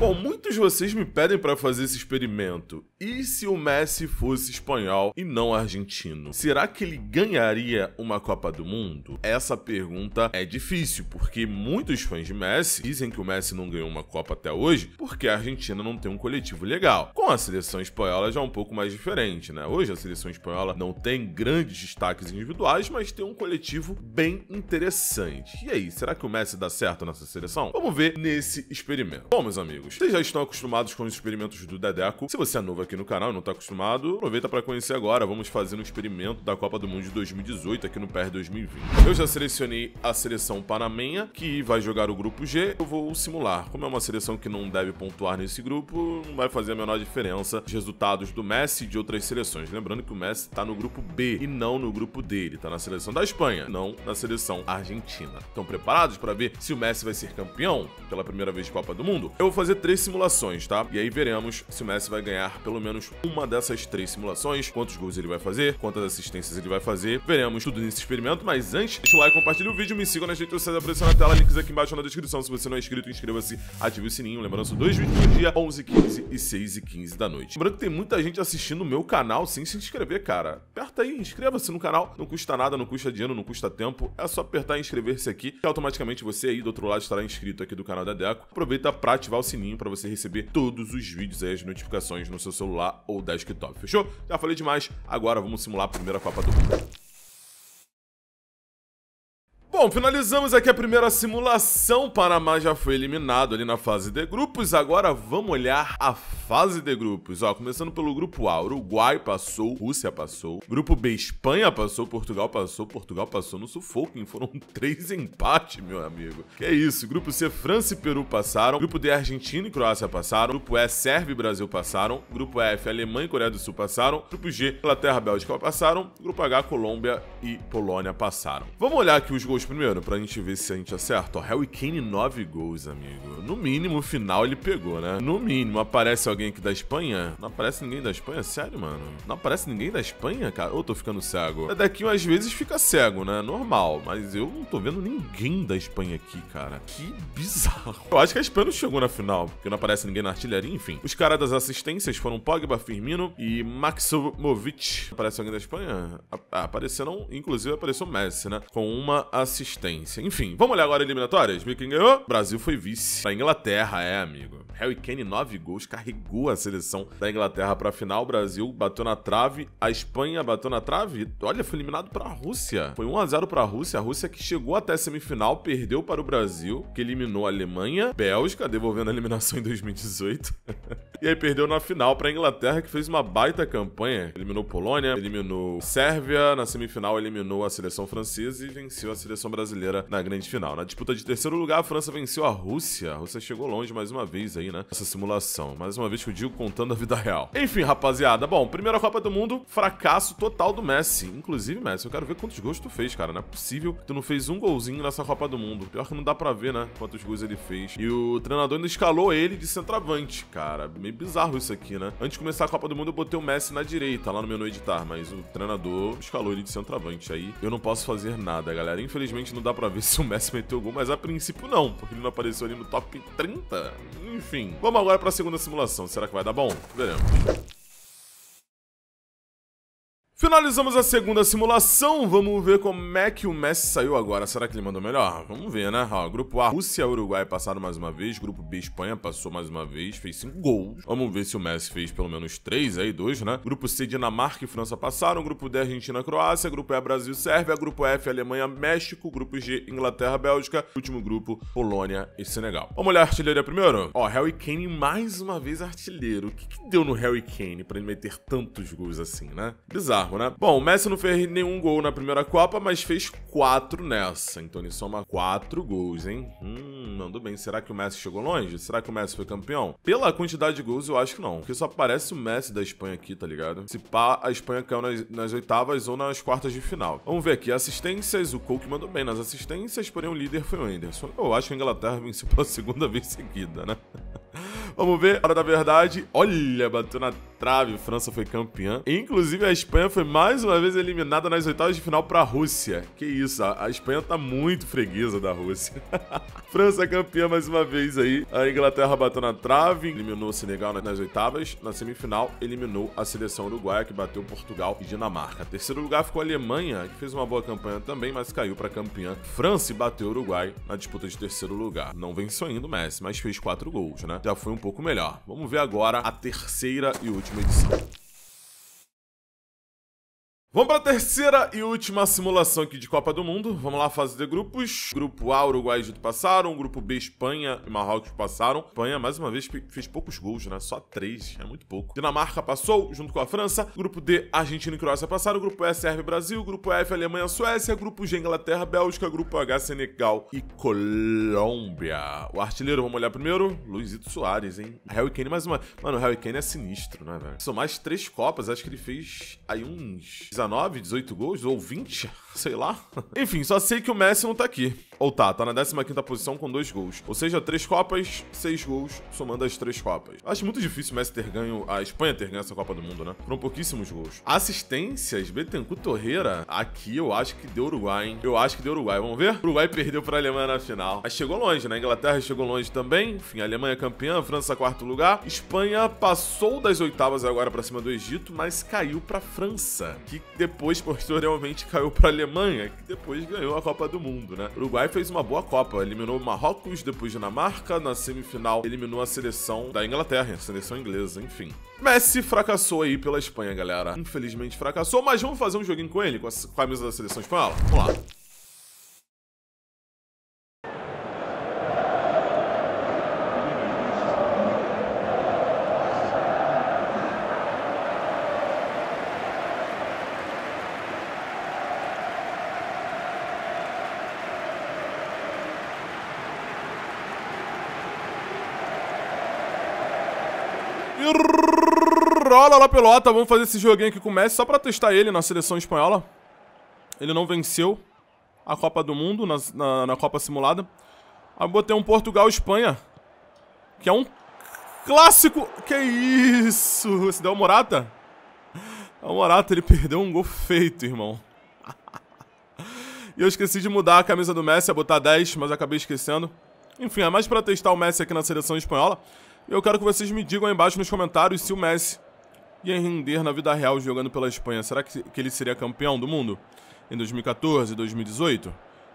Bom, muitos de vocês me pedem para fazer esse experimento. E se o Messi fosse espanhol e não argentino? Será que ele ganharia uma Copa do Mundo? Essa pergunta é difícil, porque muitos fãs de Messi dizem que o Messi não ganhou uma Copa até hoje porque a Argentina não tem um coletivo legal. Com a seleção espanhola já é um pouco mais diferente, né? Hoje a seleção espanhola não tem grandes destaques individuais, mas tem um coletivo bem interessante. E aí, será que o Messi dá certo nessa seleção? Vamos ver nesse experimento. Bom, meus amigos, jogos. Vocês já estão acostumados com os experimentos do Dedeco. Se você é novo aqui no canal e não está acostumado, aproveita para conhecer agora. Vamos fazer um experimento da Copa do Mundo de 2018 aqui no PR 2020. Eu já selecionei a seleção panamenha, que vai jogar o grupo G. Eu vou simular. Como é uma seleção que não deve pontuar nesse grupo, não vai fazer a menor diferença os resultados do Messi e de outras seleções. Lembrando que o Messi está no grupo B e não no grupo D. está na seleção da Espanha, não na seleção argentina. Estão preparados para ver se o Messi vai ser campeão pela primeira vez de Copa do Mundo? Eu vou fazer três simulações, tá? E aí veremos se o Messi vai ganhar pelo menos uma dessas três simulações, quantos gols ele vai fazer, quantas assistências ele vai fazer. Veremos tudo nesse experimento, mas antes, deixa o like, compartilha o vídeo, me siga nas redes sociais aparecer na tela, links aqui embaixo na descrição. Se você não é inscrito, inscreva-se, ative o sininho. Lembrando, são dois vídeos por dia, 11 15 e 6 e 15 da noite. Lembrando que tem muita gente assistindo o meu canal sem se inscrever, cara. Aperta aí, inscreva-se no canal, não custa nada, não custa dinheiro, não custa tempo, é só apertar e inscrever-se aqui, que automaticamente você aí do outro lado estará inscrito aqui do canal da Deco. Aproveita para ativar o sininho sininho para você receber todos os vídeos e as notificações no seu celular ou desktop, fechou? Já falei demais, agora vamos simular a primeira Copa do Mundo. Bom, finalizamos aqui a primeira simulação. Panamá já foi eliminado ali na fase de grupos. Agora vamos olhar a fase de grupos. Ó, começando pelo grupo A. Uruguai passou, Rússia passou. Grupo B, Espanha passou, Portugal passou. Portugal passou no sufoco, hein? Foram três empates, meu amigo. Que é isso. Grupo C, França e Peru passaram. Grupo D, Argentina e Croácia passaram. Grupo E, Sérvia e Brasil passaram. Grupo F, Alemanha e Coreia do Sul passaram. Grupo G, Inglaterra, e Bélgica passaram. Grupo H, Colômbia e Polônia passaram. Vamos olhar aqui os gols primeiro, pra gente ver se a gente acerta, ó, Harry Kane, 9 gols, amigo. No mínimo, o final ele pegou, né? No mínimo, aparece alguém aqui da Espanha? Não aparece ninguém da Espanha? Sério, mano? Não aparece ninguém da Espanha, cara? Ou tô ficando cego? É daqui às vezes fica cego, né? Normal, mas eu não tô vendo ninguém da Espanha aqui, cara. Que bizarro. Eu acho que a Espanha não chegou na final, porque não aparece ninguém na artilharia, enfim. Os caras das assistências foram Pogba, Firmino e Maximovic. Aparece alguém da Espanha? Ah, apareceram, inclusive apareceu Messi, né? Com uma assistência assistência. Enfim, vamos olhar agora eliminatórias. Ver quem ganhou. Brasil foi vice da Inglaterra, é, amigo. Harry Kane, nove gols, carregou a seleção da Inglaterra pra final. O Brasil bateu na trave. A Espanha bateu na trave. Olha, foi eliminado pra Rússia. Foi 1x0 pra Rússia. A Rússia que chegou até a semifinal, perdeu para o Brasil, que eliminou a Alemanha, Bélgica, devolvendo a eliminação em 2018. E aí perdeu na final pra Inglaterra, que fez uma baita campanha. Eliminou Polônia, eliminou Sérvia, na semifinal eliminou a seleção francesa e venceu a seleção brasileira na grande final. Na disputa de terceiro lugar, a França venceu a Rússia. A Rússia chegou longe mais uma vez aí, né? Essa simulação. Mais uma vez que eu digo contando a vida real. Enfim, rapaziada. Bom, primeira Copa do Mundo, fracasso total do Messi. Inclusive, Messi, eu quero ver quantos gols tu fez, cara. Não é possível que tu não fez um golzinho nessa Copa do Mundo. Pior que não dá pra ver, né? Quantos gols ele fez. E o treinador ainda escalou ele de centroavante, cara. Meio Meio bizarro isso aqui, né? Antes de começar a Copa do Mundo, eu botei o Messi na direita, lá no menu editar, mas o treinador escalou ele de centroavante. Aí eu não posso fazer nada, galera. Infelizmente não dá pra ver se o Messi meteu gol, mas a princípio não, porque ele não apareceu ali no top 30. Enfim, vamos agora pra segunda simulação. Será que vai dar bom? Veremos. Finalizamos a segunda simulação, vamos ver como é que o Messi saiu agora. Será que ele mandou melhor? Vamos ver, né? Ó, grupo A, Rússia, Uruguai passaram mais uma vez. Grupo B, Espanha passou mais uma vez, fez 5 gols. Vamos ver se o Messi fez pelo menos 3 aí, 2, né? Grupo C, Dinamarca e França passaram. Grupo D, Argentina, Croácia. Grupo E, Brasil, Sérvia. Grupo F, Alemanha, México. Grupo G, Inglaterra, Bélgica. Último grupo, Polônia e Senegal. Vamos olhar a artilharia primeiro? Ó, Harry Kane mais uma vez artilheiro. O que, que deu no Harry Kane pra ele meter tantos gols assim, né? Bizarro bizarro, né? Bom, o Messi não fez nenhum gol na primeira Copa, mas fez quatro nessa. Então ele soma quatro gols, hein? Hum, mandou bem. Será que o Messi chegou longe? Será que o Messi foi campeão? Pela quantidade de gols, eu acho que não. Porque só aparece o Messi da Espanha aqui, tá ligado? Se pá, a Espanha caiu nas, nas oitavas ou nas quartas de final. Vamos ver aqui. Assistências, o Coke mandou bem nas assistências, porém o líder foi o Anderson. Eu acho que a Inglaterra venceu pela segunda vez seguida, né? Vamos ver, hora da verdade. Olha, bateu na trave, França foi campeã. Inclusive, a Espanha foi mais uma vez eliminada nas oitavas de final para a Rússia. Que isso, a, Espanha tá muito freguesa da Rússia. França campeã mais uma vez aí. A Inglaterra bateu na trave, eliminou o Senegal nas oitavas. Na semifinal, eliminou a seleção uruguaia, que bateu Portugal e Dinamarca. Terceiro lugar ficou a Alemanha, que fez uma boa campanha também, mas caiu para campeã. França e bateu o Uruguai na disputa de terceiro lugar. Não venceu ainda o Messi, mas fez quatro gols, né? Já foi um um pouco melhor. Vamos ver agora a terceira e última edição. Vamos para a terceira e última simulação aqui de Copa do Mundo. Vamos lá, fase de grupos. Grupo A, Uruguai e Egito passaram. Grupo B, Espanha e Marrocos passaram. Espanha, mais uma vez, fez poucos gols, né? Só três, é muito pouco. Dinamarca passou, junto com a França. Grupo D, Argentina e Croácia passaram. Grupo E, Sérvia e Brasil. Grupo F, Alemanha e Suécia. Grupo G, Inglaterra Bélgica. Grupo H, Senegal e Colômbia. O artilheiro, vamos olhar primeiro. Luizito Soares, hein? Harry Kane, mais uma. Mano, o Harry Kane é sinistro, né, velho? São mais três Copas. Acho que ele fez aí uns 19, 18 gols ou 20, sei lá. Enfim, só sei que o Messi não tá aqui. Ou tá, tá na 15ª posição com dois gols. Ou seja, três Copas, seis gols, somando as três Copas. Acho muito difícil o Messi ter ganho, a Espanha ter ganho essa Copa do Mundo, né? Foram pouquíssimos gols. Assistências, Betancourt Torreira, aqui eu acho que deu Uruguai, hein? Eu acho que deu Uruguai, vamos ver? O Uruguai perdeu pra Alemanha na final. Mas chegou longe, né? Inglaterra chegou longe também. Enfim, a Alemanha campeã, França quarto lugar. Espanha passou das oitavas agora pra cima do Egito, mas caiu pra França, que depois posteriormente caiu para a Alemanha, que depois ganhou a Copa do Mundo, né? O Uruguai fez uma boa Copa, eliminou o Marrocos, depois Dinamarca, na semifinal eliminou a seleção da Inglaterra, a seleção inglesa, enfim. Messi fracassou aí pela Espanha, galera. Infelizmente fracassou, mas vamos fazer um joguinho com ele, com a camisa da seleção espanhola? Vamos lá. E rola lá pelota. Vamos fazer esse joguinho aqui com o Messi só pra testar ele na seleção espanhola. Ele não venceu a Copa do Mundo na, na, na Copa Simulada. Aí botei um Portugal-Espanha. Que é um clássico. Que isso? Esse deu o Morata? O Morata, ele perdeu um gol feito, irmão. e eu esqueci de mudar a camisa do Messi, a botar 10, mas acabei esquecendo. Enfim, é mais pra testar o Messi aqui na seleção espanhola. Eu quero que vocês me digam aí embaixo nos comentários se o Messi ia render na vida real jogando pela Espanha. Será que, que ele seria campeão do mundo em 2014, 2018?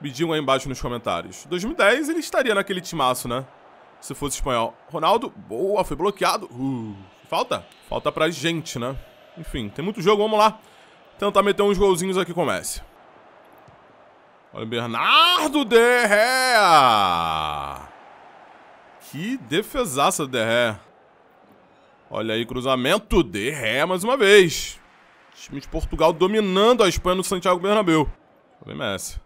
Me digam aí embaixo nos comentários. 2010 ele estaria naquele timaço, né? Se fosse espanhol. Ronaldo, boa, foi bloqueado. Uh, falta? Falta pra gente, né? Enfim, tem muito jogo, vamos lá. Tentar meter uns golzinhos aqui com o Messi. Olha o Bernardo de Rea. Que defesaça do Derré. Olha aí, cruzamento. Derré mais uma vez. time de Portugal dominando a Espanha no Santiago Bernabéu. Vem Messi.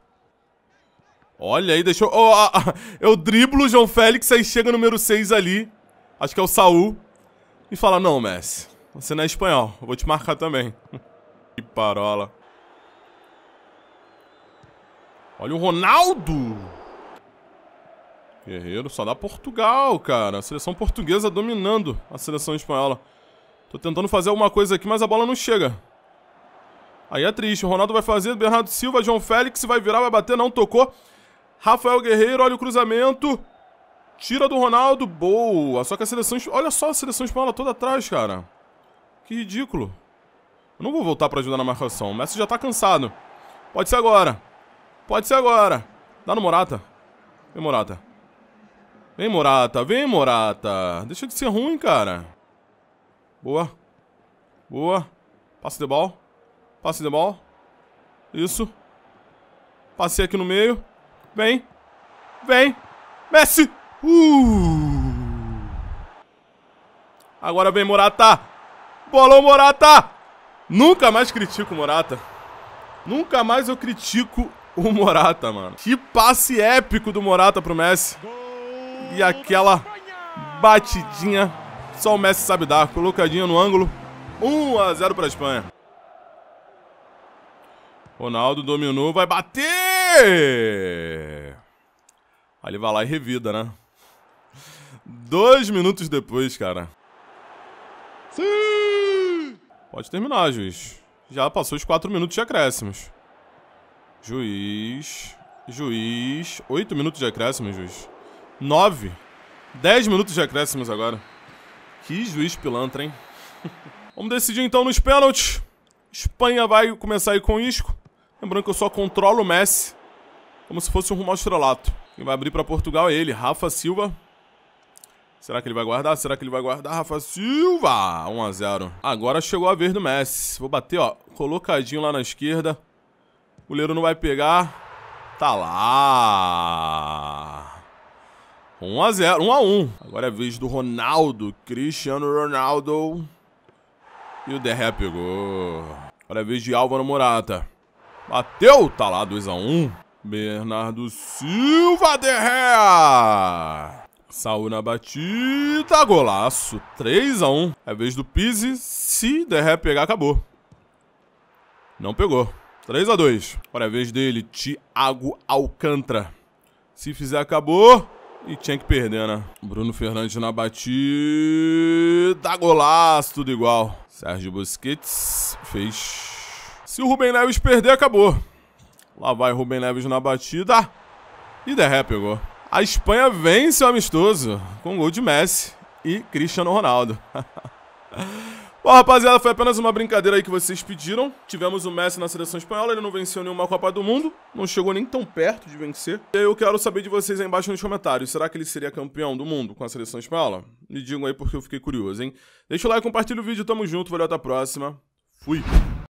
Olha aí, deixou... Oh, ah, ah, eu driblo o João Félix, aí chega número 6 ali. Acho que é o Saul. E fala, não, Messi. Você não é espanhol. Eu vou te marcar também. que parola. Olha o Ronaldo. Guerreiro só dá Portugal, cara. A seleção portuguesa dominando a seleção espanhola. Tô tentando fazer alguma coisa aqui, mas a bola não chega. Aí é triste. O Ronaldo vai fazer, Bernardo Silva, João Félix, vai virar, vai bater, não tocou. Rafael Guerreiro, olha o cruzamento. Tira do Ronaldo, boa. Só que a seleção... Olha só a seleção espanhola toda atrás, cara. Que ridículo. Eu não vou voltar pra ajudar na marcação. O Messi já tá cansado. Pode ser agora. Pode ser agora. Dá no Morata. Vem, Morata. Vem, Morata. Vem, Morata. Deixa de ser ruim, cara. Boa. Boa. Passe de bola. Passe de bola. Isso. Passei aqui no meio. Vem. Vem. Messi. Uh. Agora vem Morata. Bolou Morata. Nunca mais critico o Morata. Nunca mais eu critico o Morata, mano. Que passe épico do Morata pro Messi. E aquela batidinha, só o Messi sabe dar, colocadinha no ângulo. 1 a 0 para a Espanha. Ronaldo dominou, vai bater! Aí ele vai lá e revida, né? Dois minutos depois, cara. Sim! Pode terminar, juiz. Já passou os quatro minutos de acréscimos. Juiz. Juiz. Oito minutos de acréscimos, juiz. 9. 10 minutos de acréscimos agora. Que juiz pilantra, hein? Vamos decidir então nos pênaltis. Espanha vai começar aí com isco. Lembrando que eu só controlo o Messi. Como se fosse um rumo ao estrelato. Quem vai abrir para Portugal é ele, Rafa Silva. Será que ele vai guardar? Será que ele vai guardar? Rafa Silva! 1x0. Agora chegou a vez do Messi. Vou bater, ó. Colocadinho lá na esquerda. O goleiro não vai pegar. Tá lá. 1 a 0, 1 a 1. Agora é a vez do Ronaldo, Cristiano Ronaldo. E o Derré pegou. Agora é a vez de Álvaro Morata. Bateu, tá lá 2 a 1. Bernardo Silva, Derré. Saúl na batida, golaço, 3 a 1. É a vez do Pizzi, se Derré pegar, acabou. Não pegou. 3 a 2. Agora é a vez dele, Thiago Alcântara. Se fizer, acabou. E tinha que perder, né? Bruno Fernandes na batida. Golaço, tudo igual. Sérgio Busquets fez. Se o Rubem Neves perder, acabou. Lá vai Rubem Neves na batida. E Derré pegou. A Espanha vence o amistoso com gol de Messi e Cristiano Ronaldo. Bom, rapaziada, foi apenas uma brincadeira aí que vocês pediram. Tivemos o Messi na seleção espanhola, ele não venceu nenhuma Copa do Mundo, não chegou nem tão perto de vencer. E aí eu quero saber de vocês aí embaixo nos comentários, será que ele seria campeão do mundo com a seleção espanhola? Me digam aí porque eu fiquei curioso, hein? Deixa o like, compartilha o vídeo, tamo junto, valeu, até a próxima. Fui!